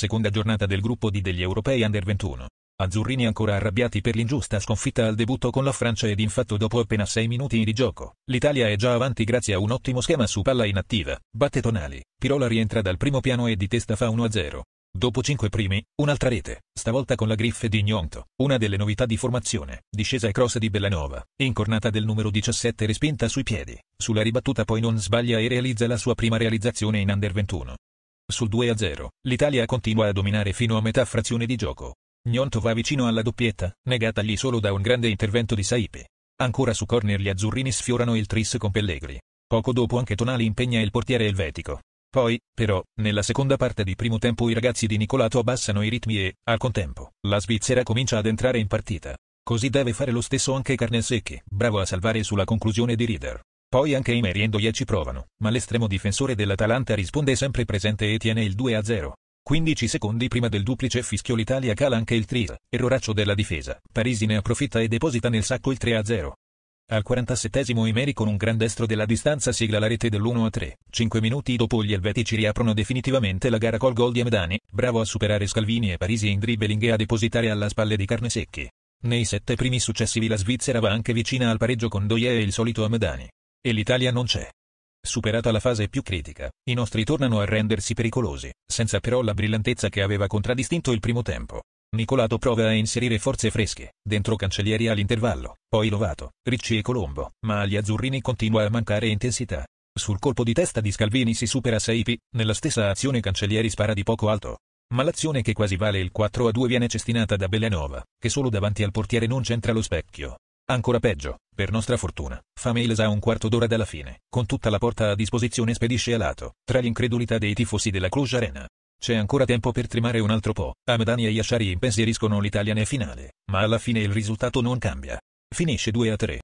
seconda giornata del gruppo D degli europei Under 21. Azzurrini ancora arrabbiati per l'ingiusta sconfitta al debutto con la Francia ed infatti dopo appena 6 minuti di gioco, l'Italia è già avanti grazie a un ottimo schema su palla inattiva, batte Tonali, Pirola rientra dal primo piano e di testa fa 1-0. Dopo 5 primi, un'altra rete, stavolta con la griffe di Gnonto, una delle novità di formazione, discesa e cross di Bellanova, incornata del numero 17 respinta sui piedi, sulla ribattuta poi non sbaglia e realizza la sua prima realizzazione in Under 21. Sul 2-0, l'Italia continua a dominare fino a metà frazione di gioco. Gnonto va vicino alla doppietta, negatagli solo da un grande intervento di Saipe. Ancora su corner gli azzurrini sfiorano il tris con Pellegri. Poco dopo anche Tonali impegna il portiere elvetico. Poi, però, nella seconda parte di primo tempo i ragazzi di Nicolato abbassano i ritmi e, al contempo, la Svizzera comincia ad entrare in partita. Così deve fare lo stesso anche Carnesecchi, bravo a salvare sulla conclusione di Rieder. Poi anche i meriendoia ci provano, ma l'estremo difensore dell'Atalanta risponde sempre presente e tiene il 2-0. 15 secondi prima del duplice fischio l'Italia cala anche il Trisa, erroraccio della difesa, Parisi ne approfitta e deposita nel sacco il 3-0. Al 47esimo i Meri con un gran destro della distanza sigla la rete dell'1-3. 5 minuti dopo gli elvetici riaprono definitivamente la gara col gol di Amedani, bravo a superare Scalvini e Parisi in dribbling e a depositare alla spalle di Carnesecchi. Nei sette primi successivi la Svizzera va anche vicina al pareggio con Doie e il solito Amedani. E l'Italia non c'è. Superata la fase più critica, i nostri tornano a rendersi pericolosi, senza però la brillantezza che aveva contraddistinto il primo tempo. Nicolato prova a inserire forze fresche, dentro Cancellieri all'intervallo, poi Lovato, Ricci e Colombo, ma agli azzurrini continua a mancare intensità. Sul colpo di testa di Scalvini si supera Saipi, nella stessa azione Cancellieri spara di poco alto. Ma l'azione che quasi vale il 4-2 a viene cestinata da Bellanova, che solo davanti al portiere non c'entra lo specchio. Ancora peggio, per nostra fortuna, fa Miles a un quarto d'ora dalla fine, con tutta la porta a disposizione spedisce a lato, tra l'incredulità dei tifosi della Cluj Arena. C'è ancora tempo per trimare un altro po', Amadani e Yashari impensieriscono l'Italia nel finale, ma alla fine il risultato non cambia. Finisce 2 a 3.